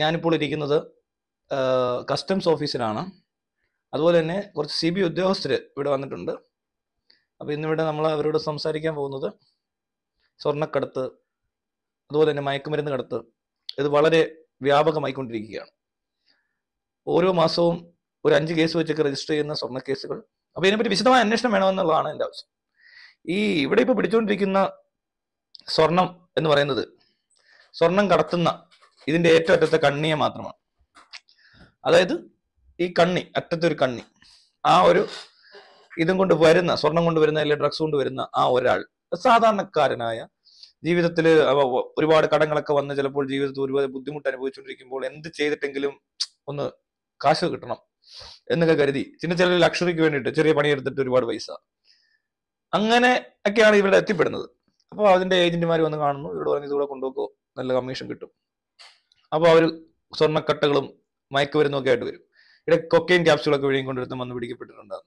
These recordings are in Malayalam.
ഞാനിപ്പോൾ ഇരിക്കുന്നത് കസ്റ്റംസ് ഓഫീസിലാണ് അതുപോലെ തന്നെ കുറച്ച് സി ബി ഉദ്യോഗസ്ഥർ ഇവിടെ വന്നിട്ടുണ്ട് അപ്പോൾ ഇന്നിവിടെ നമ്മൾ അവരോട് സംസാരിക്കാൻ പോകുന്നത് സ്വർണ്ണക്കടത്ത് അതുപോലെ തന്നെ മയക്കുമരുന്ന് കടത്ത് ഇത് വളരെ വ്യാപകമായിക്കൊണ്ടിരിക്കുകയാണ് ഓരോ മാസവും ഒരു അഞ്ച് കേസ് വെച്ചൊക്കെ രജിസ്റ്റർ ചെയ്യുന്ന സ്വർണ്ണ കേസുകൾ അപ്പോൾ ഇതിനെപ്പറ്റി വിശദമായ അന്വേഷണം വേണമെന്നുള്ളതാണ് എൻ്റെ ആവശ്യം ഈ ഇവിടെ ഇപ്പോൾ പിടിച്ചുകൊണ്ടിരിക്കുന്ന സ്വർണം എന്ന് പറയുന്നത് സ്വർണം കടത്തുന്ന ഇതിന്റെ ഏറ്റവും അറ്റത്തെ കണ്ണിയെ മാത്രമാണ് അതായത് ഈ കണ്ണി അറ്റത്തെ ഒരു കണ്ണി ആ ഒരു ഇതും കൊണ്ട് വരുന്ന സ്വർണം കൊണ്ട് വരുന്ന അല്ലെങ്കിൽ ഡ്രഗ്സ് കൊണ്ട് വരുന്ന ആ ഒരാൾ സാധാരണക്കാരനായ ജീവിതത്തിൽ ഒരുപാട് കടങ്ങളൊക്കെ വന്ന് ചിലപ്പോൾ ജീവിതത്തിൽ ഒരുപാട് ബുദ്ധിമുട്ട് അനുഭവിച്ചുകൊണ്ടിരിക്കുമ്പോൾ എന്ത് ചെയ്തിട്ടെങ്കിലും ഒന്ന് കാശ് കിട്ടണം എന്നൊക്കെ കരുതി ചില ചില ലക്ഷറിക്ക് വേണ്ടിയിട്ട് ചെറിയ പണിയെടുത്തിട്ട് ഒരുപാട് പൈസ അങ്ങനെ ഒക്കെയാണ് ഇവരുടെ എത്തിപ്പെടുന്നത് അപ്പോൾ അതിന്റെ ഏജന്റുമാർ വന്ന് കാണുന്നു ഇവിടെ പറഞ്ഞു ഇതുകൂടെ കൊണ്ടുപോക്കോ നല്ല കമ്മീഷൻ കിട്ടും അപ്പോൾ അവർ സ്വർണ്ണക്കട്ടകളും മയക്കുമരുന്നും ഒക്കെ ആയിട്ട് വരും ഇവിടെ കൊക്കൈൻ ക്യാപ്സ്യൂളൊക്കെ വഴിയും കൊണ്ടുവരുന്ന വന്ന് പിടിക്കപ്പെട്ടിട്ടുണ്ടാകും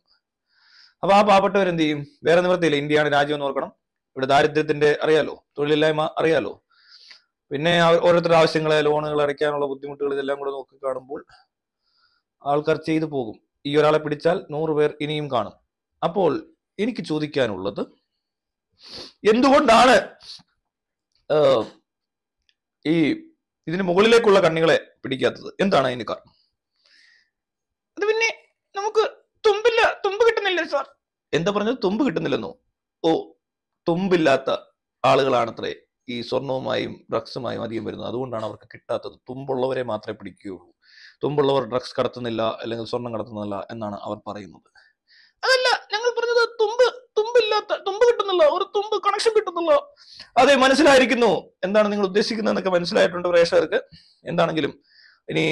അപ്പോൾ ആ പാവപ്പെട്ടവരെന്ത് ചെയ്യും വേറെ നിവൃത്തിയില്ല ഇന്ത്യയാണ് രാജ്യം എന്ന് ഓർക്കണം ഇവിടെ ദാരിദ്ര്യത്തിന്റെ അറിയാലോ തൊഴിലില്ലായ്മ അറിയാലോ പിന്നെ ഓരോരുത്തരുടെ ആവശ്യങ്ങളെ ലോണുകൾ അടയ്ക്കാനുള്ള ബുദ്ധിമുട്ടുകൾ ഇതെല്ലാം കൂടെ നോക്കി കാണുമ്പോൾ ആൾക്കാർ ചെയ്തു പോകും ഈ ഒരാളെ പിടിച്ചാൽ നൂറ് പേർ ഇനിയും കാണും അപ്പോൾ എനിക്ക് ചോദിക്കാനുള്ളത് എന്തുകൊണ്ടാണ് ഈ ഇതിന് മുകളിലേക്കുള്ള കണ്ണികളെ പിടിക്കാത്തത് എന്താണ് അതിന് കാരണം അത് പിന്നെ നമുക്ക് തുമ്പില്ല തുമ്പ് കിട്ടുന്നില്ല സാർ എന്താ പറഞ്ഞത് തുമ്പ് കിട്ടുന്നില്ലെന്നോ ഓ തുമ്പില്ലാത്ത ആളുകളാണത്രേ ഈ സ്വർണവുമായും ഡ്രഗ്സുമായും അധികം വരുന്നത് അതുകൊണ്ടാണ് അവർക്ക് കിട്ടാത്തത് തുമ്പുള്ളവരെ മാത്രമേ പിടിക്കുകയുള്ളൂ തുമ്പുള്ളവർ ഡ്രഗ്സ് കടത്തുന്നില്ല അല്ലെങ്കിൽ സ്വർണം കടത്തുന്നില്ല എന്നാണ് അവർ പറയുന്നത് കിട്ടുന്നുള്ളോ ഒരു തുമ്പ് കണക്ഷൻ കിട്ടുന്നുള്ളോ അതെ മനസ്സിലായിരിക്കുന്നു എന്താണ് നിങ്ങൾ ഉദ്ദേശിക്കുന്നത് എന്നൊക്കെ മനസ്സിലായിട്ടുണ്ട് പ്രേക്ഷകർക്ക് എന്താണെങ്കിലും ഇനി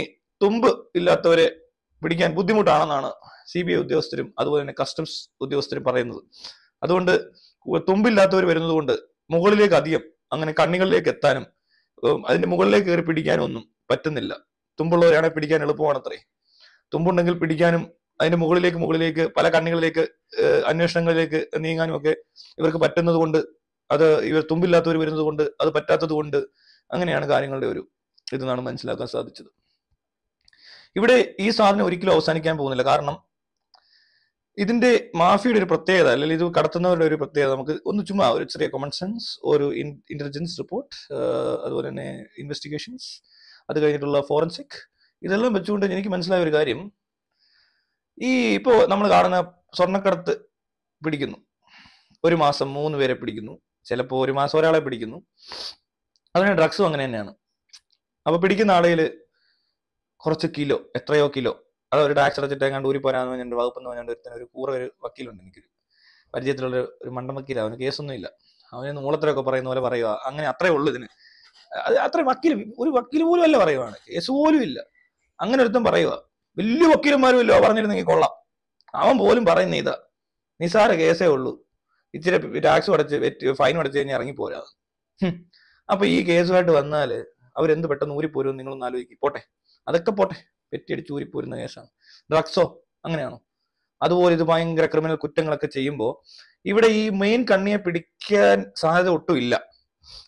തുമ്പ് ഇല്ലാത്തവരെ പിടിക്കാൻ ബുദ്ധിമുട്ടാണെന്നാണ് സി ബി ഐ ഉദ്യോഗസ്ഥരും അതുപോലെ തന്നെ കസ്റ്റംസ് ഉദ്യോഗസ്ഥരും പറയുന്നത് അതുകൊണ്ട് തുമ്പില്ലാത്തവർ വരുന്നത് കൊണ്ട് മുകളിലേക്ക് അധികം അങ്ങനെ കണ്ണികളിലേക്ക് എത്താനും അതിന്റെ മുകളിലേക്ക് കയറി പിടിക്കാനും ഒന്നും പറ്റുന്നില്ല തുമ്പുള്ളവരാണെങ്കിൽ പിടിക്കാൻ എളുപ്പമാണത്രേ തുമ്പുണ്ടെങ്കിൽ പിടിക്കാനും അതിന്റെ മുകളിലേക്ക് മുകളിലേക്ക് പല കണ്ണികളിലേക്ക് അന്വേഷണങ്ങളിലേക്ക് നീങ്ങാനും ഒക്കെ ഇവർക്ക് പറ്റുന്നത് കൊണ്ട് അത് ഇവർ തുമ്പില്ലാത്തവർ വരുന്നത് കൊണ്ട് അത് പറ്റാത്തത് കൊണ്ട് അങ്ങനെയാണ് കാര്യങ്ങളുടെ ഒരു ഇത് ഇതെന്നാണ് മനസ്സിലാക്കാൻ സാധിച്ചത് ഇവിടെ ഈ സാധനം ഒരിക്കലും അവസാനിക്കാൻ പോകുന്നില്ല കാരണം ഇതിന്റെ മാഫിയുടെ ഒരു പ്രത്യേകത അല്ലെങ്കിൽ ഇത് കടത്തുന്നവരുടെ ഒരു പ്രത്യേകത നമുക്ക് ഒന്ന് ചുമ്മാ ഒരു ചെറിയ കോമൺ സെൻസ് ഒരു ഇന്റലിജൻസ് റിപ്പോർട്ട് അതുപോലെ തന്നെ ഇൻവെസ്റ്റിഗേഷൻസ് അത് കഴിഞ്ഞിട്ടുള്ള ഫോറൻസിക് ഇതെല്ലാം വെച്ചുകൊണ്ട് എനിക്ക് മനസ്സിലായ ഒരു കാര്യം ഈ ഇപ്പോൾ നമ്മൾ കാണുന്ന സ്വർണ്ണക്കടത്ത് പിടിക്കുന്നു ഒരു മാസം മൂന്ന് പേരെ പിടിക്കുന്നു ചിലപ്പോൾ ഒരു മാസം ഒരാളെ പിടിക്കുന്നു അതിന് ഡ്രഗ്സും അങ്ങനെ തന്നെയാണ് അപ്പോൾ പിടിക്കുന്ന ആളുകൾ കുറച്ച് കിലോ എത്രയോ കിലോ അത് ഒരു ടാക്സ് അടച്ചിട്ട് എങ്ങാണ്ട് ഊരി പോരാന്ന് പറഞ്ഞിട്ട് വകുപ്പ് എന്ന് പറഞ്ഞിട്ട് ഒരു കൂറ ഒരു വക്കീലുണ്ട് എനിക്കൊരു പരിചയത്തിലുള്ള ഒരു മണ്ടമക്കീല അവന് കേസൊന്നും ഇല്ല അവന് മൂളത്തിലൊക്കെ പറയുന്ന പോലെ പറയുക അങ്ങനെ അത്രേ ഉള്ളൂ ഇതിന് അത് അത്ര വക്കീലും ഒരു വക്കീൽ പോലും അല്ല പറയുവാണ് കേസ് പോലും ഇല്ല അങ്ങനെ ഒരുത്തും പറയുക വലിയ വക്കീലന്മാരുമല്ലോ പറഞ്ഞിരുന്നെങ്കിൽ കൊള്ളാം അവൻ പോലും പറയുന്ന ഇത് നിസാര കേസേ ഉള്ളൂ ഇച്ചിരി ടാക്സ് അടച്ച് ഫൈൻ അടച്ചു കഴിഞ്ഞാൽ ഇറങ്ങിപ്പോരാ അപ്പൊ ഈ കേസുമായിട്ട് വന്നാൽ അവരെന്ത് പെട്ടെന്ന് ഊരിപ്പോരും നിങ്ങളൊന്ന് ആലോചിക്കും പോട്ടെ അതൊക്കെ പോട്ടെ പെറ്റിയടിച്ച് ഊരിപ്പോരുന്ന കേസാണ് ഡ്രഗ്സോ അങ്ങനെയാണോ അതുപോലെ ഇത് ഭയങ്കര ക്രിമിനൽ കുറ്റങ്ങളൊക്കെ ചെയ്യുമ്പോൾ ഇവിടെ ഈ മെയിൻ കണ്ണിയെ പിടിക്കാൻ സാധ്യത ഒട്ടും ഇല്ല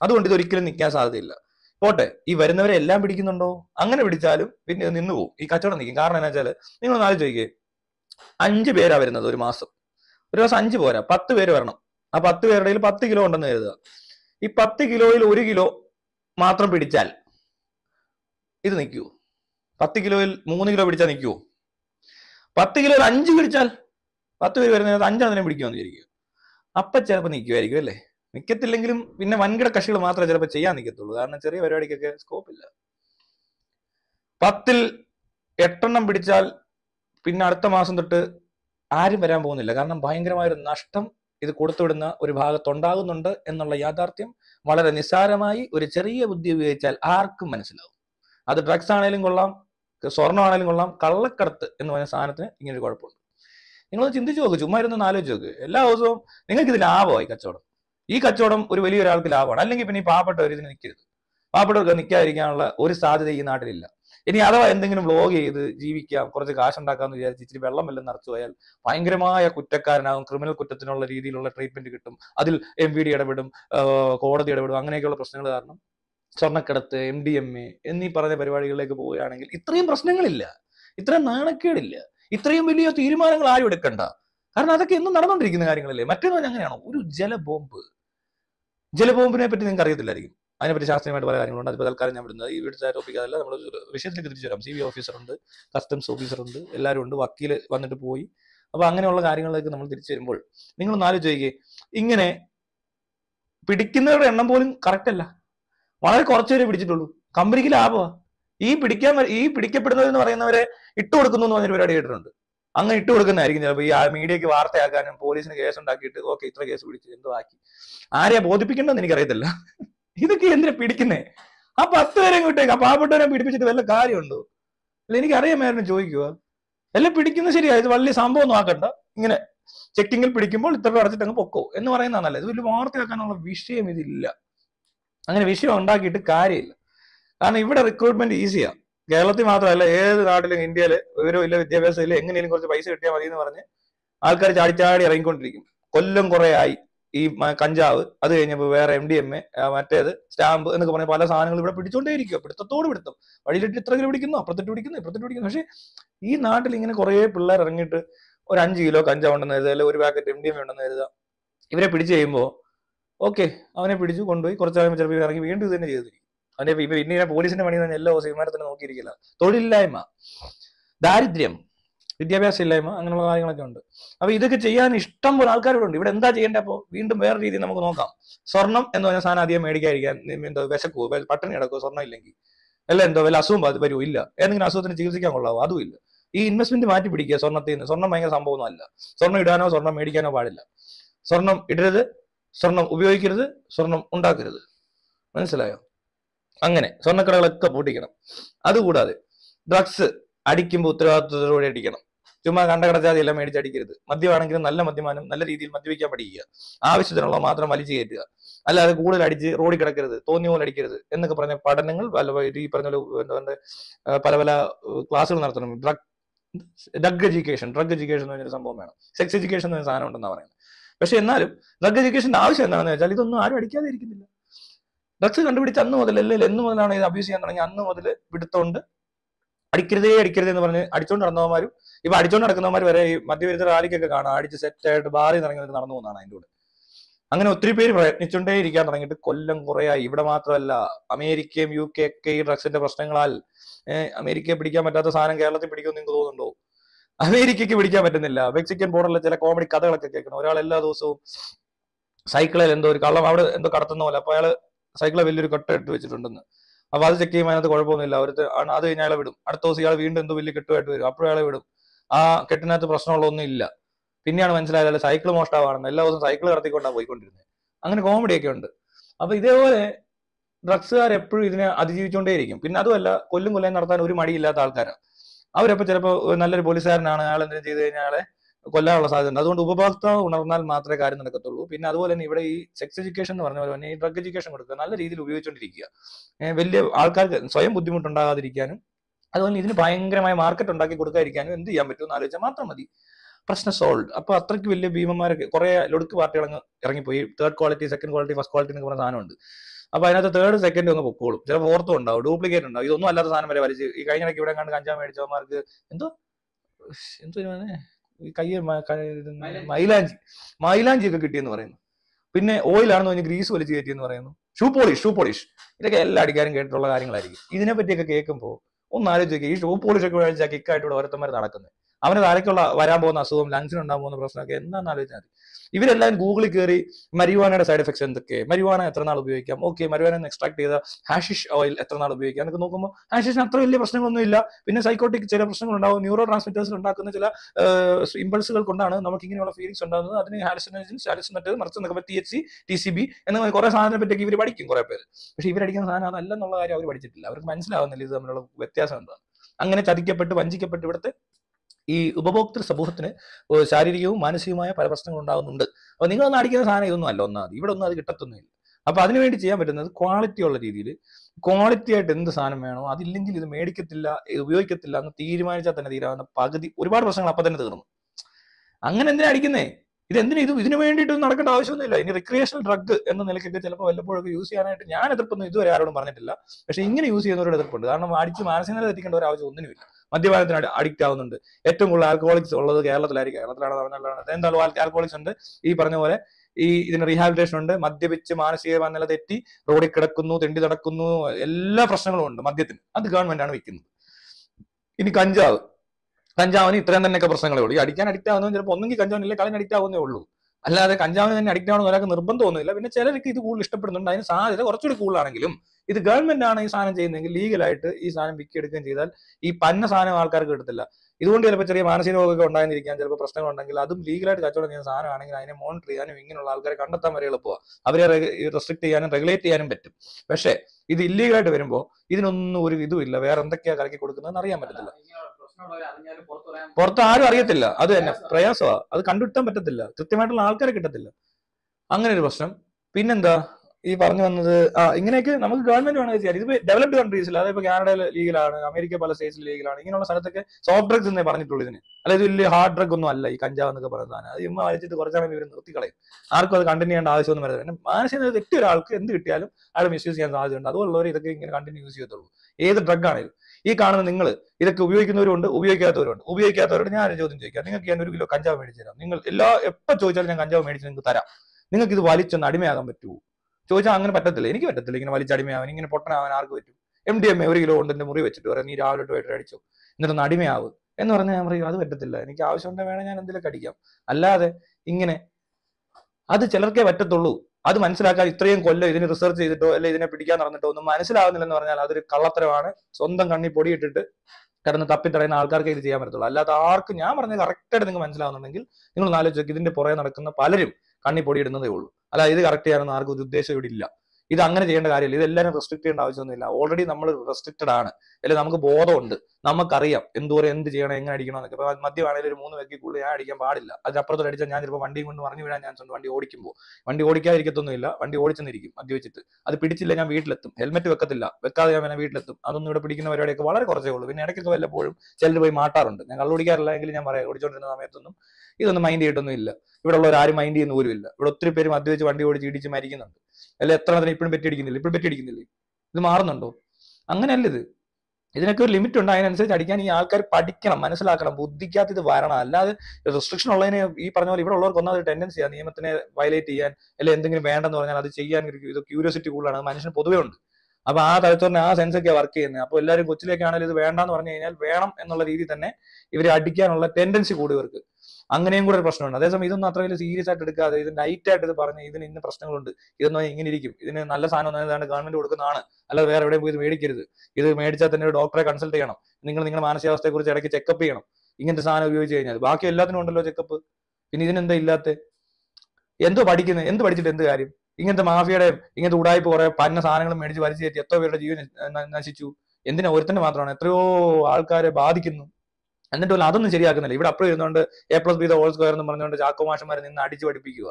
അതുകൊണ്ട് ഇത് ഒരിക്കലും നിൽക്കാൻ സാധ്യതയില്ല പോട്ടെ ഈ വരുന്നവരെ എല്ലാം പിടിക്കുന്നുണ്ടോ അങ്ങനെ പിടിച്ചാലും പിന്നെ നിന്നു പോകും ഈ കച്ചവടം നിൽക്കും കാരണം എന്നാ വെച്ചാൽ നിങ്ങൾ നാല് ചോദിക്കേ അഞ്ച് പേരാ വരുന്നത് ഒരു മാസം ഒരു മാസം അഞ്ച് പോരാ പത്ത് പേര് വരണം ആ പത്ത് പേരുടെ പത്ത് കിലോ ഉണ്ടെന്ന് കരുതുക ഈ പത്ത് കിലോയിൽ ഒരു കിലോ മാത്രം പിടിച്ചാൽ ഇത് നിൽക്കുമോ പത്ത് കിലോയിൽ മൂന്ന് കിലോ പിടിച്ചാൽ നിൽക്കുമോ പത്ത് കിലോയിൽ അഞ്ച് പിടിച്ചാൽ പത്ത് പേര് വരുന്നതിനകത്ത് അഞ്ചെണ്ണം പിടിക്കുമെന്ന് വിചാരിക്കുക അപ്പം ചിലപ്പോൾ നിൽക്കുമായിരിക്കും അല്ലേ നിൽക്കത്തില്ലെങ്കിലും പിന്നെ വൻകിട കക്ഷികൾ മാത്രമേ ചിലപ്പോൾ ചെയ്യാൻ നിൽക്കത്തുള്ളൂ കാരണം ചെറിയ പരിപാടിക്കൊക്കെ സ്കോപ്പ് ഇല്ല പത്തിൽ എട്ടെണ്ണം പിടിച്ചാൽ പിന്നെ അടുത്ത മാസം തൊട്ട് ആരും വരാൻ പോകുന്നില്ല കാരണം ഭയങ്കരമായൊരു നഷ്ടം ഇത് കൊടുത്തുവിടുന്ന ഒരു ഭാഗത്തുണ്ടാകുന്നുണ്ട് എന്നുള്ള യാഥാർത്ഥ്യം വളരെ നിസ്സാരമായി ഒരു ചെറിയ ബുദ്ധി ഉപയോഗിച്ചാൽ ആർക്കും മനസ്സിലാവും അത് ഡ്രഗ്സ് ആണെങ്കിലും കൊള്ളാം സ്വർണ്ണമാണെങ്കിലും കൊള്ളാം കള്ളക്കടത്ത് എന്ന് പറയുന്ന സാധനത്തിന് ഇങ്ങനൊരു കുഴപ്പമുണ്ട് നിങ്ങളൊന്ന് ചിന്തിച്ചു നോക്ക് ചുമ്മാ ഇരുന്നൊന്ന് ആലോചിച്ച് നോക്ക് എല്ലാ ദിവസവും നിങ്ങൾക്ക് ഇത് ലാഭമായി കച്ചവടം ഈ കച്ചവടം ഒരു വലിയൊരാൾക്ക് ലാഭമാണ് അല്ലെങ്കിൽ പിന്നെ ഈ ഒരു ഇതിന് നിൽക്കരുത് പാവപ്പെട്ടവർക്ക് നിൽക്കാതിരിക്കാനുള്ള ഒരു സാധ്യത ഈ നാട്ടിലില്ല ഇനി അഥവാ എന്തെങ്കിലും വ്ലോഗ് ചെയ്ത് ജീവിക്കാം കുറച്ച് കാശുണ്ടാക്കാന്ന് വിചാരിച്ച് ഇച്ചിരി വെള്ളം വല്ലതും നിറച്ചു പോയാൽ ഭയങ്കരമായ കുറ്റക്കാരനാകും ക്രിമിനൽ കുറ്റത്തിനുള്ള രീതിയിലുള്ള ട്രീറ്റ്മെന്റ് കിട്ടും അതിൽ എം വി ഡി ഇടപെടും കോടതി ഇടപെടും അങ്ങനെയൊക്കെയുള്ള പ്രശ്നങ്ങൾ കാരണം സ്വർണ്ണക്കടത്ത് എം ഡി എം എ എന്നീ പറഞ്ഞ പരിപാടികളിലേക്ക് പോവുകയാണെങ്കിൽ ഇത്രയും പ്രശ്നങ്ങളില്ല ഇത്രയും നാണക്കേടില്ല ഇത്രയും വലിയ തീരുമാനങ്ങൾ ആരും എടുക്കണ്ട കാരണം അതൊക്കെ എന്നും നടന്നുകൊണ്ടിരിക്കുന്ന കാര്യങ്ങളല്ലേ മറ്റൊന്നും അങ്ങനെയാണോ ഒരു ജലബോംബ് ജലബോംബിനെ പറ്റി നിങ്ങൾക്ക് അറിയത്തില്ലായിരിക്കും അതിനെപ്പറ്റി ശാസ്ത്രീയമായിട്ട് പല കാര്യങ്ങളുണ്ട് അതിപ്പോൾ തൽക്കാലം ഞാൻ വിടുന്നത് ഈ ഇവിടുത്തെ ടോപ്പിക് അതല്ല നമ്മൾ വിഷയത്തിലേക്ക് തിരിച്ചു വരാം സി ബി ഓഫീസറുണ്ട് കസ്റ്റംസ് ഓഫീസറുണ്ട് എല്ലാവരും ഉണ്ട് വക്കീൽ വന്നിട്ട് പോയി അപ്പോൾ അങ്ങനെയുള്ള കാര്യങ്ങളിലേക്ക് നമ്മൾ തിരിച്ചു വരുമ്പോൾ നിങ്ങളൊന്ന് ആലോചിക്കുക ഇങ്ങനെ പിടിക്കുന്നവരുടെ എണ്ണം പോലും കറക്റ്റ് അല്ല വളരെ കുറച്ച് പേരെ പിടിച്ചിട്ടുള്ളൂ കമ്പനിക്ക് ലാഭമാണ് ഈ പിടിക്കാൻ ഈ പിടിക്കപ്പെടുന്നവരെന്ന് എന്ന് പറയുന്നവരെ ഇട്ടുകൊടുക്കുന്നു എന്ന് പറഞ്ഞൊരു പരിപാടി കേട്ടിട്ടുണ്ട് അങ്ങനെ ഇട്ട് കൊടുക്കുന്നതായിരിക്കും ചിലപ്പോൾ ഈ മീഡിയക്ക് വാർത്തയാക്കാനും പോലീസിന് കേസ് ഉണ്ടാക്കിയിട്ട് ഓക്കെ ഇത്ര കേസ് പിടിച്ച് എന്തോ ആക്കി ആരെയാ ബോധിപ്പിക്കേണ്ടതെന്ന് എനിക്കറിയത്തില്ല ഇതൊക്കെ എന്തിനാ പിടിക്കുന്നേ ആ പത്ത് പേരെ കിട്ടേക്ക് ആ പാവപ്പെട്ടവരെ പിടിപ്പിച്ചിട്ട് വല്ല കാര്യമുണ്ടോ അല്ല എനിക്കറിയാമായിരുന്നു ചോദിക്കുക എല്ലാം പിടിക്കുന്നത് ശരിയാ ഇത് വലിയ സംഭവം ഒന്നും ആക്കണ്ട ഇങ്ങനെ ചെക്കിങ്ങിൽ പിടിക്കുമ്പോൾ ഇത്ര അടച്ചിട്ട് അങ്ങ് പൊക്കോ എന്ന് പറയുന്നതാണല്ല ഇത് വലിയ വാർത്തയാക്കാനുള്ള വിഷയം ഇതില്ല അങ്ങനെ വിഷയം ഉണ്ടാക്കിയിട്ട് കാര്യമില്ല കാരണം ഇവിടെ റിക്രൂട്ട്മെന്റ് ഈസിയാണ് കേരളത്തിൽ മാത്രമല്ല ഏത് നാട്ടിലും ഇന്ത്യയിൽ വിവരം ഇല്ല വിദ്യാഭ്യാസം ഇല്ല എങ്ങനെയും കുറച്ച് പൈസ കിട്ടിയാൽ മതി എന്ന് പറഞ്ഞ് ആൾക്കാർ ചാടിച്ചാടി ഇറങ്ങിക്കൊണ്ടിരിക്കും കൊല്ലം കുറെ ആയി ഈ കഞ്ചാവ് അത് കഴിഞ്ഞപ്പോൾ വേറെ എം ഡി എം എ മറ്റേത് സ്റ്റാമ്പ് എന്നൊക്കെ പറഞ്ഞ പല സാധനങ്ങൾ ഇവിടെ പിടിച്ചുകൊണ്ടേയിരിക്കും പിടുത്തത്തോട് പിടുത്തം വഴിയിലിട്ട് ഇത്രയും പിടിക്കുന്നു അപ്പുറത്തിട്ട് പിടിക്കുന്നു ഇപ്പുറത്തിട്ട് പിടിക്കുന്നു പക്ഷേ ഈ നാട്ടിൽ ഇങ്ങനെ കുറേ പിള്ളേർ ഇറങ്ങിയിട്ട് ഒരു അഞ്ച് കിലോ കഞ്ചാവ് ഉണ്ടെന്ന് കരുതുക അല്ലെങ്കിൽ ഒരു പാക്കറ്റ് എം ഡി എം ഉണ്ടെന്ന് കരുതുക ഇവരെ പിടിച്ചു കഴിയുമ്പോൾ ഓക്കെ അവനെ പിടിച്ചു കൊണ്ടുപോയി കുറച്ച് ചിലപ്പോൾ ഇറങ്ങി വീണ്ടും ഇത് തന്നെ ചെയ്തിരിക്കും അവന്റെ പിന്നീട് പോലീസിന്റെ പണി തന്നെ എല്ലാ സിനിമയെ നോക്കിയിരിക്കില്ല തൊഴിലില്ലായ്മ ദാരിദ്ര്യം വിദ്യാഭ്യാസ ഇല്ലായ്മ അങ്ങനെയുള്ള കാര്യങ്ങളൊക്കെ ഉണ്ട് അപ്പൊ ഇതൊക്കെ ചെയ്യാൻ ഇഷ്ടം പോലെ ആൾക്കാർ ഇവിടെ ഉണ്ട് ഇവിടെ എന്താ ചെയ്യേണ്ട അപ്പോൾ വീണ്ടും വേറെ രീതി നമുക്ക് നോക്കാം സ്വർണം എന്ന് പറഞ്ഞ സാധനം അധികം മേടിക്കാതിരിക്കാൻ എന്തോ വിശക്കുവോ പട്ടിണി കിടക്കുവോ സ്വർണ്ണം ഇല്ലെങ്കിൽ അല്ല എന്തോ വല്ല അസുഖം വരുമോ ഇല്ല ഏതെങ്കിലും അസുഖത്തിന് ചികിത്സിക്കാൻ കൊള്ളാവോ അതും ഇല്ല ഈ ഇൻവെസ്റ്റ്മെന്റ് മാറ്റി പിടിക്കുക സ്വർണ്ണത്തിൽ നിന്ന് സ്വർണം ഭയങ്കര അല്ല സ്വർണം ഇടാനോ സ്വർണം മേടിക്കാനോ പാടില്ല സ്വർണം ഇടരുത് സ്വർണം ഉപയോഗിക്കരുത് സ്വർണം ഉണ്ടാക്കരുത് മനസ്സിലായോ അങ്ങനെ സ്വർണ്ണക്കടകളൊക്കെ പൂട്ടിക്കണം അതുകൂടാതെ ഡ്രഗ്സ് അടിക്കുമ്പോൾ ഉത്തരവാദിത്വത്തോടെ അടിക്കണം ചുമ്മാ കണ്ട കടച്ചാതി എല്ലാം മേടിച്ചടിക്കരുത് മദ്യമാണെങ്കിലും നല്ല മദ്യമാനം നല്ല രീതിയിൽ മദ്യപിക്കാൻ പഠിക്കുക ആവശ്യത്തിനുള്ള മാത്രം വലിച്ചു കയറ്റുക അല്ലാതെ കൂടുതൽ അടിച്ച് റോഡിൽ കിടക്കരുത് തോന്നി പോലെ അടിക്കരുത് എന്നൊക്കെ പറഞ്ഞ പഠനങ്ങൾ പല ഈ പറഞ്ഞ പല പല ക്ലാസ്സുകൾ നടത്തണം drug drug education drug education എന്ന് പറഞ്ഞൊരു സംഭവം വേണം സെക്സ് എഡ്യൂക്കേഷൻ എന്ന സാധനം ഉണ്ടെന്നാണ് പറയുന്നത് പക്ഷെ എന്നാലും ഡ്രഗ് എഡ്യൂക്കേഷൻ്റെ ആവശ്യം എന്താണെന്ന് വെച്ചാൽ ഇതൊന്നും ആരും അടിക്കാതെ ഇരിക്കുന്നില്ല ഡ്രഗ്സ് കണ്ടുപിടിച്ച് അന്ന് മുതൽ അല്ലെങ്കിൽ എന്ന് മുതലാണ് ഇത് അബ്യൂസ് ചെയ്യാൻ തുടങ്ങി അന്ന് മുതൽ വിടുത്തോണ്ട് അടിക്കരുതേ അടിക്കരുതേ എന്ന് പറഞ്ഞ് അടിച്ചോണ്ട് നടന്നവന്മാരും ഇപ്പൊ അടിച്ചോണ്ട് നടക്കുന്നവന്മാർ വരെ ഈ മധ്യവിരുദ്ധ റാലിക്കൊക്കെ കാണാം അടിച്ച് സെറ്റായിട്ട് ബാറി ഇറങ്ങി നടന്നു പോകുന്നതാണ് അതിൻ്റെ കൂടെ അങ്ങനെ ഒത്തിരി പേര് പ്രയത്നിച്ചുകൊണ്ടേ ഇരിക്കാൻ തുടങ്ങിയിട്ട് കൊല്ലം കുറയായി ഇവിടെ മാത്രമല്ല അമേരിക്കയും യു കെ ഒക്കെ ഈ ഡ്രഗ്സിന്റെ പ്രശ്നങ്ങളാൽ അമേരിക്കയെ പിടിക്കാൻ പറ്റാത്ത സാധനം കേരളത്തിൽ പിടിക്കുമെന്ന് നിങ്ങൾക്ക് തോന്നുന്നുണ്ടോ അമേരിക്കയ്ക്ക് പിടിക്കാൻ പറ്റുന്നില്ല മെക്സിക്കൻ ബോർഡറിലെ ചില കോമഡി കഥകളൊക്കെ കേൾക്കണം ഒരാൾ എല്ലാ ദിവസവും സൈക്കിളിൽ എന്തോ ഒരു കള്ളം അവിടെ എന്തോ കടത്തുന്ന പോലെ അപ്പൊ അയാൾ സൈക്കിളെ വലിയൊരു കട്ട എടുത്ത് വെച്ചിട്ടുണ്ടെന്ന് അപ്പൊ അത് ചെക്ക് ചെയ്യുമ്പോൾ അതിനകത്ത് കുഴപ്പമൊന്നുമില്ല അവർ അത് കഴിഞ്ഞ അയാളെ വിടും അടുത്ത ദിവസം ഇയാൾ വീണ്ടും എന്തോ വലിയ കെട്ടുമായിട്ട് വരും അപ്പോഴും അയാളെ വിടും ആ കെട്ടിനകത്ത് പ്രശ്നമുള്ളൊന്നും ഇല്ല പിന്നെയാണ് മനസ്സിലായത് അയാൾ സൈക്കിൾ മോഷ്ടാവാണെന്ന് എല്ലാ ദിവസവും സൈക്കിൾ കടത്തിക്കൊണ്ടാണ് പോയിക്കൊണ്ടിരുന്നത് അങ്ങനെ കോമഡി ഒക്കെ ഉണ്ട് അപ്പൊ ഇതേപോലെ ഡ്രഗ്സുകാർ എപ്പോഴും ഇതിനെ അതിജീവിച്ചുകൊണ്ടേയിരിക്കും പിന്നെ അതുമല്ല കൊല്ലും കൊല്ലം നടത്താൻ ഒരു മടിയില്ലാത്ത ആൾക്കാരാണ് അവരപ്പോൾ ചിലപ്പോൾ നല്ലൊരു പോലീസുകാരനാണ് അയാൾ എന്തെങ്കിലും ചെയ്ത് കഴിഞ്ഞാൽ കൊല്ലാനുള്ള ഉണ്ട് അതുകൊണ്ട് ഉപഭോക്താവ് ഉണർന്നാൽ മാത്രമേ കാര്യം നടക്കത്തുള്ളൂ പിന്നെ അതുപോലെ തന്നെ ഇവിടെ ഈ സെക്സ് എഡ്യൂക്കേഷൻ എന്ന് പറഞ്ഞ പോലെ തന്നെ ഈ ഡ്രഗ് എഡ്യൂക്കേഷൻ കൊടുക്കുക നല്ല രീതിയിൽ ഉപയോഗിച്ചുകൊണ്ടിരിക്കുക വലിയ ആൾക്കാർക്ക് സ്വയം ബുദ്ധിമുട്ടുണ്ടാകാതിരിക്കാനും അതുപോലെ ഇതിന് ഭയങ്കരമായ മാർക്കറ്റ് ഉണ്ടാക്കി കൊടുക്കാതിരിക്കാനും എന്ത് ചെയ്യാൻ പറ്റുമെന്ന് ആലോചിച്ചാൽ മാത്രം മതി പ്രശ്നം സോൾവ് അപ്പൊ അത്രയ്ക്ക് വലിയ ഭീമന്മാരൊക്കെ കുറെ ലൊടുക്ക് പാർട്ടികൾ അങ്ങ് ഇറങ്ങിപ്പോയി third quality second quality first quality എന്നൊക്കെ പറഞ്ഞ സാധനമുണ്ട് അപ്പൊ അതിനകത്ത് തേർഡ് സെക്കൻഡ് ഒന്ന് പൊക്കോളും ചില ഫോർത്തും ഉണ്ടാവും ഡ്യൂപ്ലിക്കേറ്റ് ഉണ്ടാവും ഇതൊന്നും അല്ലാത്ത സാധനം വരെ വലിച്ച് ഈ കഴിഞ്ഞിടയ്ക്ക് ഇവിടെ കണ്ട് കഞ്ചാവ് മേടിച്ചവന്മാർക്ക് എന്തോ എന്തോ കൈ മൈലാഞ്ചി മൈലാഞ്ചി ഒക്കെ കിട്ടിയെന്ന് പറയുന്നു പിന്നെ ഓയിലാണെന്ന് പറഞ്ഞ് ഗ്രീസ് വലിച്ചു കയറ്റിയെന്ന് പറയുന്നു ഷൂ പോളിഷ് ഷൂ പോളിഷ് ഇതൊക്കെ എല്ലാ അടിക്കാരും കേട്ടിട്ടുള്ള കാര്യങ്ങളായിരിക്കും ഇതിനെ പറ്റിയൊക്കെ കേൾക്കുമ്പോൾ ഒന്ന് ആലോചിക്കുക ഈ ഷൂ പോളിഷ് ഒക്കെ കഴിച്ചാൽ കിക്കായിട്ട് ഇവിടെ ഓരോരുത്തന്മാർ നടക്കുന്നത് അവന് താരക്കുള്ള വരാൻ പോകുന്ന അസുഖം ലങ്സിന് ഉണ്ടാകാൻ പോകുന്ന പ്രശ്നമൊക്കെ എന്താണെന്ന് ആലോചിച്ചാൽ മതി ഇവരെല്ലാം ഗൂഗിളിൽ കയറി മരിവാനയുടെ സൈഡ് എഫക്ട്സ് എന്തൊക്കെ മരിവാന എത്ര നാൾ ഉപയോഗിക്കാം ഓക്കെ മരിവാന എക്സ്ട്രാക്ട് ചെയ്ത ഹാഷിഷ് ഓയിൽ എത്ര നാൾ ഉപയോഗിക്കാം എന്നൊക്കെ നോക്കുമ്പോൾ ഹാഷിഷിന് അത്ര വലിയ പ്രശ്നങ്ങളൊന്നും ഇല്ല പിന്നെ സൈക്കോട്ടിക് ചില പ്രശ്നങ്ങൾ ഉണ്ടാവും ന്യൂറോ ട്രാൻസ്മിറ്റേഴ്സ് ഉണ്ടാക്കുന്ന ചില ഇമ്പൾസുകൾ കൊണ്ടാണ് നമുക്ക് ഇങ്ങനെയുള്ള ഫീലിംഗ്സ് ഉണ്ടാകുന്നത് അതിന് ഹാലിസിനോജൻസ് ഹാലിസിനേറ്റർ മറിച്ച് നിൽക്കുമ്പോൾ T H C T C B എന്ന കുറെ സാധനത്തെ പറ്റി ഇവർ പഠിക്കും കുറെ പേര് പക്ഷെ ഇവരടിക്കുന്ന സാധനം അതല്ല എന്നുള്ള കാര്യം അവർ പഠിച്ചിട്ടില്ല അവർക്ക് മനസ്സിലാവുന്നില്ല ഇത് തമ്മിലുള്ള വ്യത്യാസം എന്താണ് അങ്ങനെ ചതിക്കപ്പെട്ട് വഞ്ചിക്കപ്പെട്ട് ഇവിടുത്തെ ഈ ഉപഭോക്തൃ സമൂഹത്തിന് ശാരീരികവും മാനസികവുമായ പല പ്രശ്നങ്ങൾ ഉണ്ടാകുന്നുണ്ട് അപ്പോൾ നിങ്ങൾ അടിക്കുന്ന സാധനം ഇതൊന്നും അല്ല ഒന്നാമത് ഇവിടെ ഒന്നും അത് കിട്ടത്തൊന്നുമില്ല അപ്പോൾ അതിനുവേണ്ടി ചെയ്യാൻ പറ്റുന്നത് ക്വാളിറ്റി ഉള്ള രീതിയിൽ ക്വാളിറ്റി ആയിട്ട് എന്ത് സാധനം വേണോ അതില്ലെങ്കിൽ ഇത് മേടിക്കത്തില്ല ഇത് ഉപയോഗിക്കത്തില്ല എന്ന് തീരുമാനിച്ചാൽ തന്നെ തീരാവുന്ന പകുതി ഒരുപാട് പ്രശ്നങ്ങൾ അപ്പൊ തന്നെ തീർന്നു അങ്ങനെ എന്തിനാ അടിക്കുന്നേ ഇതെന്തിനും ഇത് ഇതിനു വേണ്ടിയിട്ടൊന്നും നടക്കേണ്ട ആവശ്യമൊന്നുമില്ല ഇനി റിക്രിയേഷണൽ ഡ്രഗ് എന്ന നിലയ്ക്കൊക്കെ ചിലപ്പോൾ വല്ലപ്പോഴൊക്കെ യൂസ് ചെയ്യാനായിട്ട് ഞാൻ എതിർപ്പൊന്നും ഇതുവരെ ആരോടും പറഞ്ഞിട്ടില്ല പക്ഷെ ഇങ്ങനെ യൂസ് ചെയ്യുന്നവരോട് എതിർപ്പുണ്ട് കാരണം അടിച്ച് മാനസിക നില എത്തിക്കേണ്ട ഒരു ആവശ്യം ഒന്നിനുമില്ല മദ്യപാനത്തിന് അഡിക്റ്റ് ആവുന്നുണ്ട് ഏറ്റവും കൂടുതൽ ആൽക്കഹോളിക്സ് ഉള്ളത് കേരളത്തിലായിരിക്കും കേരളത്തിലാണ് തമിഴ്നാട്ടിലാണ് എന്തായാലും ആൽക്കഹോളിക്സ് ഉണ്ട് ഈ പറഞ്ഞ പോലെ ഈ ഇതിന് റീഹാബിലിറ്റേഷൻ ഉണ്ട് മദ്യപിച്ച് മാനസിക നില തെറ്റി റോഡിൽ കിടക്കുന്നു തെണ്ടി നടക്കുന്നു എല്ലാ പ്രശ്നങ്ങളും ഉണ്ട് മദ്യത്തിന് അത് ഗവൺമെന്റാണ് വെക്കുന്നത് ഇനി കഞ്ചാവ് കഞ്ചാവിന് ഇത്രയും തന്നെയൊക്കെ പ്രശ്നങ്ങളേ ഉള്ളൂ ഈ അടിക്കാൻ അഡിക്റ്റ് ആവുന്നവൻ ചിലപ്പോൾ ഒന്നെങ്കിൽ ഇല്ല കളിന് അഡിക്റ്റ് ആവുന്നേ ഉള്ളൂ അല്ലാതെ കഞ്ചാവിന് തന്നെ അഡിക്റ്റ് ആവണമെന്ന് ഒരാൾക്ക് നിർബന്ധം ഒന്നുമില്ല പിന്നെ ചിലർക്ക് ഇത് കൂടുതൽ ഇഷ്ടപ്പെടുന്നുണ്ട് അതിന് സാധ്യത കുറച്ചുകൂടി കൂടുതലാണെങ്കിലും ഇത് ഗവൺമെന്റ് ആണ് ഈ സാധനം ചെയ്യുന്നതെങ്കിൽ ലീഗലായിട്ട് ഈ സാധനം വിൽക്കിയെടുക്കുകയും ചെയ്താൽ ഈ പന്ന സാധനം ആൾക്കാർക്ക് കിട്ടത്തില്ല ഇതുകൊണ്ട് ചിലപ്പോൾ ചെറിയ മാനസിക രോഗമൊക്കെ ഉണ്ടായിരിക്കാൻ ചിലപ്പോൾ പ്രശ്നങ്ങൾ ഉണ്ടെങ്കിൽ അതും ലീഗലായിട്ട് കച്ചവടം ചെയ്യുന്ന സാധനമാണെങ്കിൽ അതിനെ മോണിറ്റർ ചെയ്യാനും ഇങ്ങനെയുള്ള ആൾക്കാരെ കണ്ടെത്താൻ വരെ എളുപ്പമാണ് അവരെ റെസ്ട്രിക്ട് ചെയ്യാനും റെഗുലേറ്റ് ചെയ്യാനും പറ്റും പക്ഷേ ഇത് ഇല്ലീഗലായിട്ട് വരുമ്പോൾ ഇതിനൊന്നും ഒരു ഇതുമില്ല വേറെ എന്തൊക്കെയാണ് കലക്കി കൊടുക്കുന്നതെന്ന് അറിയാൻ പറ്റത്തില്ല പുറത്ത് ആരും അറിയത്തില്ല അത് തന്നെ പ്രയാസമാണ് അത് കണ്ടുപിടുത്താൻ പറ്റത്തില്ല കൃത്യമായിട്ടുള്ള ആൾക്കാരെ കിട്ടത്തില്ല അങ്ങനെ ഒരു പ്രശ്നം പിന്നെന്താ ഈ പറഞ്ഞു വന്നത് ആ ഇങ്ങനെയൊക്കെ നമുക്ക് ഗവൺമെന്റ് വേണമെങ്കിൽ ചെയ്യാം ഇതിപ്പോ ഡെവലപ്ഡ് കൺട്രീസിൽ അതായത് ഇപ്പൊ കാനഡ ലീഗിലാണ് അമേരിക്ക പല സ്റ്റേറ്റ്സിൽ ലീഗിലാണ് ഇങ്ങനെയുള്ള സ്ഥലത്തൊക്കെ സോഫ്റ്റ് ഡ്രഗ്സ് എന്നേ പറഞ്ഞിട്ടുള്ളൂ ഇതിന് അതായത് വലിയ ഹാർഡ് ഡ്രഗ് ഒന്നും അല്ല ഈ കഞ്ചാവ് എന്നൊക്കെ സാധനം അത് ഇമ്മ വലിച്ചിട്ട് കുറച്ചാണെങ്കിൽ ഇവർ നിർത്തിക്കളയും കളയും ആർക്കും അത് കണ്ടിന്യൂ ചെയ്യേണ്ട ആവശ്യമൊന്നും വരുന്നത് പിന്നെ മാനസിക തെറ്റൊരാൾക്ക് എന്ത് കിട്ടിയാലും അയാൾ മിസ്യൂസ് ചെയ്യാൻ സാധ്യതയുണ്ട് അതുപോലുള്ളവർ ഇതൊക്കെ ഇങ്ങനെ കണ്ടിന്യൂ യൂസ് ചെയ്യത്തുള്ളൂ ഏത് ഡ്രഗ് ആണെങ്കിലും ഈ കാണുന്ന നിങ്ങൾ ഇതൊക്കെ ഉപയോഗിക്കുന്നവരുണ്ട് ഉപയോഗിക്കാത്തവരുണ്ട് ഉപയോഗിക്കാത്തവരോട് ഞാൻ ചോദ്യം ചോദിക്കാം നിങ്ങൾക്ക് ഞാൻ ഒരു കിലോ കഞ്ചാവ് മേടിച്ചു തരാം നിങ്ങൾ എല്ലാ എപ്പോൾ ചോദിച്ചാലും ഞാൻ കഞ്ചാവ് മേടിച്ച് നിങ്ങൾക്ക് തരാം നിങ്ങൾക്ക് ഇത് വലിച്ചൊന്ന് അടിമയാകാൻ പറ്റുമോ ചോദിച്ചാൽ അങ്ങനെ പറ്റത്തില്ല എനിക്ക് പറ്റത്തില്ല ഇങ്ങനെ വലിച്ചടിമയാവാൻ ഇങ്ങനെ പൊട്ടനാവാൻ ആർക്ക് പറ്റും എം ഡി എം എ ഒരു കിലോ എന്റെ മുറി വെച്ചിട്ട് പറയാം നീ രാവിലെ തൊട്ട് അടിച്ചു എന്നിട്ടൊന്ന് അടിമയാവ് എന്ന് പറഞ്ഞാൽ ഞാൻ പറയും അത് പറ്റത്തില്ല എനിക്ക് ആവശ്യമുണ്ടെങ്കിൽ വേണം ഞാൻ എന്തെങ്കിലും അടിക്കാം അല്ലാതെ ഇങ്ങനെ അത് ചിലർക്കേ പറ്റത്തുള്ളൂ അത് മനസ്സിലാക്കാൻ ഇത്രയും കൊല്ലം ഇതിന് റിസർച്ച് ചെയ്തിട്ടോ അല്ലെ ഇതിനെ പിടിക്കാൻ നടന്നിട്ടോ ഒന്നും എന്ന് പറഞ്ഞാൽ അതൊരു കള്ളത്തരമാണ് സ്വന്തം കണ്ണി പൊടിയിട്ടിട്ട് കിടന്ന് തപ്പിത്തടയുന്ന ആൾക്കാർക്ക് ഇത് ചെയ്യാൻ പറ്റത്തുള്ളൂ അല്ലാതെ ആർക്കും ഞാൻ പറഞ്ഞത് കറക്റ്റായിട്ട് നിങ്ങൾക്ക് മനസ്സിലാവുന്നുണ്ടെങ്കിൽ നിങ്ങൾ നാലോചിക്ക് ഇതിന്റെ പുറകെ നടക്കുന്ന പലരും കണ്ണി പൊടിയിടുന്നതേ ഉള്ളൂ അല്ലാതെ ഇത് കറക്റ്റ് ചെയ്യാനൊന്നും ആർക്കും ഒരു ഉദ്ദേശം ഇവിടെ ഇല്ല ഇത് അങ്ങനെ ചെയ്യേണ്ട കാര്യമില്ല ഇതെല്ലാവരും റെസ്ട്രിക്ട് ചെയ്യേണ്ട ആവശ്യമൊന്നുമില്ല ഓൾറെഡി നമ്മൾ റെസ്ട്രിക്റ്റഡ് ആണ് അല്ലെ നമുക്ക് ബോധമുണ്ട് നമുക്കറിയാം എന്തോരം എന്ത് ചെയ്യണം എങ്ങനെ അടിക്കണം എന്നൊക്കെ ഇപ്പൊ മദ്യമാണെങ്കിലും ഒരു മൂന്ന് വ്യക്തിക്കുള്ളിൽ ഞാൻ അടിക്കാൻ പാടില്ല അതിനപ്പുറത്തോട് അടിച്ചാൽ ഞാൻ ചിലപ്പോൾ വണ്ടിയും കൊണ്ട് മറിഞ്ഞു വീഴാൻ ഞാൻ വണ്ടി ഓടിക്കുമ്പോൾ വണ്ടി ഓടിക്കാതിരിക്കത്തൊന്നുമില്ല വണ്ടി ഓടിച്ചെന്നിരിക്കും വെച്ചിട്ട് അത് പിടിച്ചില്ല ഞാൻ വീട്ടിലെത്തും ഹെൽമെറ്റ് വെക്കത്തില്ല വെക്കാതെ ഞാൻ വീട്ടിലെത്തും അതൊന്നും ഇവിടെ പിടിക്കുന്ന പരിപാടിയൊക്കെ വളരെ കുറച്ചേ ഉള്ളൂ പിന്നെ ഇടയ്ക്കൊക്കെ വല്ലപ്പോഴും ചിലർ പോയി മാട്ടാറുണ്ട് ഞാൻ കള്ളുപിടിക്കാറില്ല എങ്കിലും ഞാൻ പറയാം ഓടിച്ചോണ്ടിരുന്ന സമയത്തൊന്നും ഇതൊന്നും മൈൻഡ് ചെയ്തിട്ടൊന്നും ഇല്ല ഇവിടെ ഉള്ളവർ ആരും മൈൻഡ് ചെയ്യുന്ന പോലും ഇല്ല ഇവിടെ ഒത്തിരി പേര് വെച്ച് വണ്ടി ഓടിച്ച് ഇടിച്ച് മരിക്കുന്നുണ്ട് അല്ലെ എത്ര ഇപ്പോഴും പറ്റിയടിക്കുന്നില്ല ഇപ്പോഴും പറ്റിയടിക്കുന്നില്ലേ ഇത് മാറുന്നുണ്ടോ അങ്ങനെയല്ല ഇത് ഇതിനൊക്കെ ഒരു ലിമിറ്റ് ഉണ്ട് അതിനനുസരിച്ച് അടിക്കാൻ ഈ ആൾക്കാർ പഠിക്കണം മനസ്സിലാക്കണം ബുദ്ധിക്കാത്ത ഇത് വരണം അല്ലാതെ റെസ്ട്രിക്ഷൻ ഉള്ളതിന് ഈ പറഞ്ഞ പോലെ ഇവിടെ ഉള്ളവർക്ക് ഒന്നാമത് ടെൻഡൻസിയാണ് നിയമത്തിനെ വയലേറ്റ് ചെയ്യാൻ അല്ലെങ്കിൽ എന്തെങ്കിലും വേണ്ടെന്ന് പറഞ്ഞാൽ അത് ചെയ്യാൻ ഇത് ക്യൂരിയോസിറ്റി കൂടുതലാണ് മനുഷ്യന് പൊതുവേ ഉണ്ട് അപ്പൊ ആ തലച്ചോറിന് ആ സെൻസ് ഒക്കെ വർക്ക് ചെയ്യുന്നത് അപ്പൊ എല്ലാവരും കൊച്ചിലേക്കാണെങ്കിലും ഇത് വേണ്ടെന്ന് പറഞ്ഞു കഴിഞ്ഞാൽ വേണം എന്നുള്ള രീതി തന്നെ ഇവരെ അടിക്കാനുള്ള ടെൻഡൻസി കൂടും ഇവർക്ക് അങ്ങനെയും കൂടെ ഒരു പ്രശ്നമുണ്ട് അതേസമയം ഇതൊന്നും അത്ര വലിയ സീരിയസ് ആയിട്ട് എടുക്കാതെ ഇത് നൈറ്റ് ആയിട്ട് ഇത് പറഞ്ഞ് ഇതിന് ഇന്ന പ്രശ്നങ്ങളുണ്ട് ഇതൊന്നും ഇങ്ങനെ ഇരിക്കും ഇതിന് നല്ല സാധനം ഒന്നും ഗവൺമെന്റ് കൊടുക്കുന്നതാണ് അല്ലാതെ വേറെ എവിടെയും പോയി ഇത് മേടിക്കരുത് ഇത് മേടിച്ചാൽ തന്നെ ഒരു ഡോക്ടറെ കൺസൾട്ട് ചെയ്യണം നിങ്ങൾ നിങ്ങളുടെ മാനസികാവസ്ഥയെ കുറിച്ച് ഇടയ്ക്ക് ചെക്കപ്പ് ചെയ്യണം ഇങ്ങനത്തെ സാധനം ഉപയോഗിച്ച് കഴിഞ്ഞാൽ ബാക്കി എല്ലാത്തിനും ഉണ്ടല്ലോ ചെക്കപ്പ് പിന്നെ ഇതിനെന്താ ഇല്ലാത്ത എന്തോ പഠിക്കുന്നത് എന്ത് പഠിച്ചിട്ട് എന്ത് കാര്യം ഇങ്ങനത്തെ മാഫിയുടെ ഇങ്ങനത്തെ ഉടായ്പ കുറെ പന്ന സാധനങ്ങൾ മേടിച്ച് വലിച്ചു കയറ്റി എത്ര പേരുടെ ജീവൻ നശിച്ചു എന്തിനാ ഒരുത്തന്നെ മാത്രമാണ് എത്രയോ ആൾക്കാരെ ബാധിക്കുന്നു എന്നിട്ട് പോലും അതൊന്നും ശരിയാക്കുന്നില്ല ഇവിടെ അപ്പുറം ഇരുന്നുകൊണ്ട് A plus B the whole square എന്ന് പറഞ്ഞുകൊണ്ട് ചാക്കോ നിന്ന് അടിച്ച് പഠിപ്പിക്കുക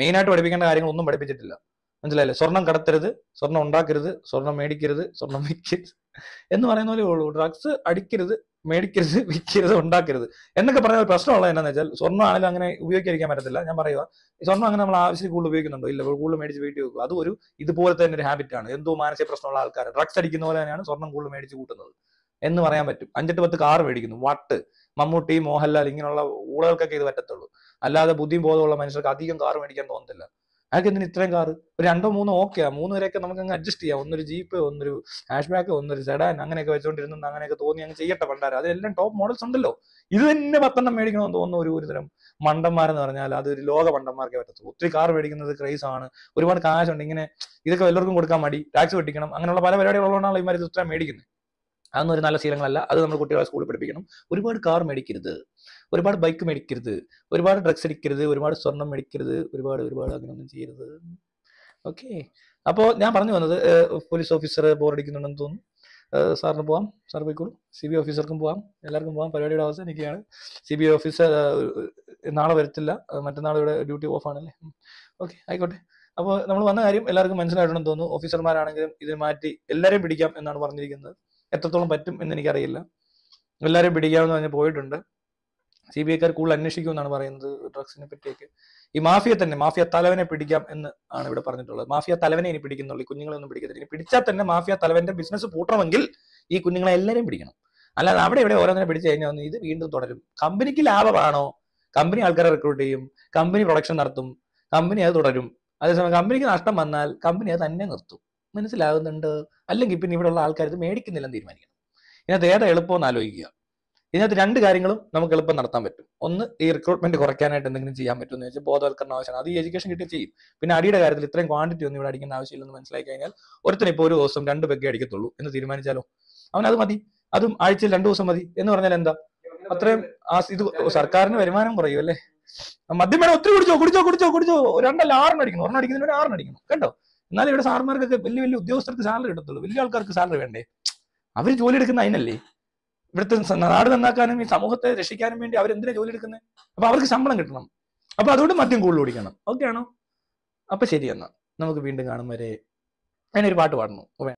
മെയിനായിട്ട് പഠിപ്പിക്കേണ്ട കാര്യങ്ങൾ ഒന്നും പഠിപ്പിച്ചിട്ടില്ല മനസ്സിലായില്ലേ സ്വർണം കടത്തരുത് സ്വർണം ഉണ്ടാക്കരുത് സ്വർണം മേടിക്കരുത് സ്വർണം വിൽക്കരുത് എന്ന് പറയുന്ന പോലെ ഉള്ളൂ ഡ്രഗ്സ് അടിക്കരുത് മേടിക്കരുത് വിൽക്കരുത് ഉണ്ടാക്കരുത് എന്നൊക്കെ പറഞ്ഞ പ്രശ്നമുള്ള എന്താണെന്ന് വെച്ചാൽ സ്വർണ്ണം ആണെങ്കിലും അങ്ങനെ ഉപയോഗിക്കാൻ പറ്റത്തില്ല ഞാൻ പറയുക സ്വർണ്ണം അങ്ങനെ നമ്മൾ ആവശ്യത്തിൽ കൂടുതൽ ഉപയോഗിക്കുന്നുണ്ടോ ഇല്ല കൂടുതൽ മേടിച്ച് വീട്ടിൽ വെക്കുക അതൊരു ഒരു ഇതുപോലെ തന്നെ ഒരു ഹാബിറ്റാണ് എന്തോ മാനസിക പ്രശ്നമുള്ള ആൾക്കാർ ഡ്രഗ്സ് അടിക്കുന്ന പോലെ തന്നെയാണ് സ്വർണ്ണം കൂടുതൽ മേടിച്ച് കൂട്ടുന്നത് എന്ന് പറയാൻ പറ്റും അഞ്ചെട്ട് പത്ത് കാർ മേടിക്കുന്നു വട്ട് മമ്മൂട്ടി മോഹൻലാൽ ഇങ്ങനെയുള്ള ഊളകൾക്കൊക്കെ ഇത് പറ്റത്തുള്ളൂ അല്ലാതെ ബുദ്ധിയും ബോധമുള്ള മനുഷ്യർക്ക് അധികം കാർ മേടിക്കാൻ തോന്നത്തില്ല അയാൾക്ക് എന്തിനു ഇത്രയും കാർ ഒരു രണ്ടോ മൂന്നോ ഓക്കെ ആ മൂന്ന് വരെയൊക്കെ നമുക്ക് അങ്ങ് അഡ്ജസ്റ്റ് ചെയ്യാം ഒന്നൊരു ജീപ്പ് ഒന്നൊരു ഹാഷ് ബാക്ക് ഒന്നൊരു സെഡാൻ അങ്ങനെയൊക്കെ വെച്ചോണ്ടിരുന്ന അങ്ങനെയൊക്കെ തോന്നി അങ്ങ് ചെയ്യട്ടെ പണ്ടാരം അതെല്ലാം ടോപ്പ് മോഡൽസ് ഉണ്ടല്ലോ ഇത് തന്നെ പത്തെണ്ണം മേടിക്കണമെന്ന് തോന്നുന്ന ഒരു ഒരുതരം മണ്ടന്മാരെന്ന് പറഞ്ഞാൽ അത് ഒരു ലോക മണ്ടന്മാർക്കേ പറ്റത്തു ഒത്തിരി കാർ മേടിക്കുന്നത് ക്രൈസ് ആണ് ഒരുപാട് കാശുണ്ട് ഇങ്ങനെ ഇതൊക്കെ എല്ലാവർക്കും കൊടുക്കാൻ മടി ടാക്സ് വെട്ടിക്കണം അങ്ങനെയുള്ള പല ഇമാര് ഇത് ഇത്രയും മേടിക്കുന്നത് അതൊന്നും ഒരു നല്ല ശീലങ്ങളല്ല അത് നമ്മൾ കുട്ടികളെ സ്കൂളിൽ പഠിപ്പിക്കണം ഒരുപാട് കാർ മേടിക്കരുത് ഒരുപാട് ബൈക്ക് മേടിക്കരുത് ഒരുപാട് ഡ്രഗ്സ് അടിക്കരുത് ഒരുപാട് സ്വർണം മേടിക്കരുത് ഒരുപാട് ഒരുപാട് അങ്ങനെയൊന്നും ചെയ്യരുത് ഓക്കെ അപ്പോൾ ഞാൻ പറഞ്ഞു വന്നത് പോലീസ് ഓഫീസർ ബോറടിക്കുന്നുണ്ടെന്ന് തോന്നുന്നു സാറിന് പോവാം സാർ പോയിക്കോളൂ സി ബി ഓഫീസർക്കും പോവാം എല്ലാവർക്കും പോവാം പരിപാടിയുടെ അവസാനിക്കുകയാണ് സി ബി ഓഫീസർ നാളെ വരത്തില്ല മറ്റന്നാൾ ഇവിടെ ഡ്യൂട്ടി ഓഫ് ആണല്ലേ ഓക്കെ ആയിക്കോട്ടെ അപ്പോൾ നമ്മൾ വന്ന കാര്യം എല്ലാവർക്കും മനസ്സിലായിട്ടുണ്ടെന്ന് തോന്നുന്നു ഓഫീസർമാരാണെങ്കിലും ഇത് മാറ്റി എല്ലാവരെയും പിടിക്കാം എന്നാണ് പറഞ്ഞിരിക്കുന്നത് എത്രത്തോളം പറ്റും എന്ന് എനിക്കറിയില്ല എല്ലാവരും പിടിക്കാമെന്ന് പറഞ്ഞ് പോയിട്ടുണ്ട് സി ബി ഐക്കാർ കൂടുതൽ അന്വേഷിക്കുമെന്നാണ് പറയുന്നത് ഡ്രഗ്സിനെ പറ്റിയൊക്കെ ഈ മാഫിയ തന്നെ മാഫിയ തലവനെ പിടിക്കാം എന്ന് ആണ് ഇവിടെ പറഞ്ഞിട്ടുള്ളത് മാഫിയ തലവനെ ഇനി പിടിക്കുന്നുള്ളൂ ഈ കുഞ്ഞുങ്ങളൊന്നും പിടിക്കത്തില്ല ഇനി പിടിച്ചാൽ തന്നെ മാഫിയ തലവന്റെ ബിസിനസ് പൂട്ടണമെങ്കിൽ ഈ കുഞ്ഞുങ്ങളെ എല്ലാവരും പിടിക്കണം അല്ലാതെ അവിടെ ഇവിടെ ഓരോന്നിനെ പിടിച്ചു കഴിഞ്ഞാൽ ഇത് വീണ്ടും തുടരും കമ്പനിക്ക് ലാഭമാണോ കമ്പനി ആൾക്കാരെ റിക്രൂട്ട് ചെയ്യും കമ്പനി പ്രൊഡക്ഷൻ നടത്തും കമ്പനി അത് തുടരും അതേസമയം കമ്പനിക്ക് നഷ്ടം വന്നാൽ കമ്പനി അത് തന്നെ നിർത്തും മനസ്സിലാകുന്നുണ്ട് അല്ലെങ്കിൽ പിന്നെ ഇവിടെയുള്ള ആൾക്കാർ ഇത് മേടിക്കുന്നില്ലെന്ന് തീരുമാനിക്കണം ഇതിനകത്ത് ഏതാ എളുപ്പമെന്ന് ആലോചിക്കുക ഇതിനകത്ത് രണ്ട് കാര്യങ്ങളും നമുക്ക് എളുപ്പം നടത്താൻ പറ്റും ഒന്ന് ഈ റിക്രൂട്ട്മെന്റ് കുറയ്ക്കാനായിട്ട് എന്തെങ്കിലും ചെയ്യാൻ പറ്റുമെന്ന് വെച്ചാൽ ബോധവൽക്കരണം ആവശ്യമാണ് അത് ഈ എഡ്യൂക്കേഷൻ കിട്ടി ചെയ്യും പിന്നെ അടിയുടെ കാര്യത്തിൽ ഇത്രയും ക്വാണ്ടിറ്റി ഒന്നും ഇവിടെ അടിക്കുന്ന ആവശ്യമില്ലെന്ന് മനസ്സിലാക്കി കഴിഞ്ഞാൽ ഒരുത്തിന് ഇപ്പോൾ ഒരു ദിവസം രണ്ട് ബെഗ് അടിക്കത്തുള്ളൂ എന്ന് തീരുമാനിച്ചാലോ അവൻ അത് മതി അതും ആഴ്ചയിൽ രണ്ടു ദിവസം മതി എന്ന് പറഞ്ഞാൽ എന്താ അത്രയും ആ ഇത് സർക്കാരിന് വരുമാനം കുറയും അല്ലേ മദ്യം വേണം ഒത്തിരി കുടിച്ചോ കുടിച്ചോ കുടിച്ചോ കുടിച്ചോ രണ്ടല്ല ആറിനടിക്കുന്നു ഒരെണ്ണടിക്കുന്നതിന് ആറിനടിക്കുന്നു കേട്ടോ എന്നാലും ഇവിടെ സാറന്മാർക്കൊക്കെ വലിയ വലിയ ഉദ്യോഗസ്ഥർക്ക് സാലറി കിട്ടത്തുള്ളൂ വലിയ ആൾക്കാർക്ക് സാലറി വേണ്ടേ അവർ ജോലി എടുക്കുന്ന അതിനല്ലേ ഇവിടുത്തെ നാട് നന്നാക്കാനും ഈ സമൂഹത്തെ രക്ഷിക്കാനും വേണ്ടി അവരെന്തിനാ ജോലി എടുക്കുന്നത് അപ്പൊ അവർക്ക് ശമ്പളം കിട്ടണം അപ്പൊ അതുകൊണ്ട് മദ്യം കൂടുതൽ ഓടിക്കണം ഓക്കെ ആണോ അപ്പൊ ശരി എന്നാ നമുക്ക് വീണ്ടും കാണും വരെ അതിനൊരു പാട്ട് പാടണു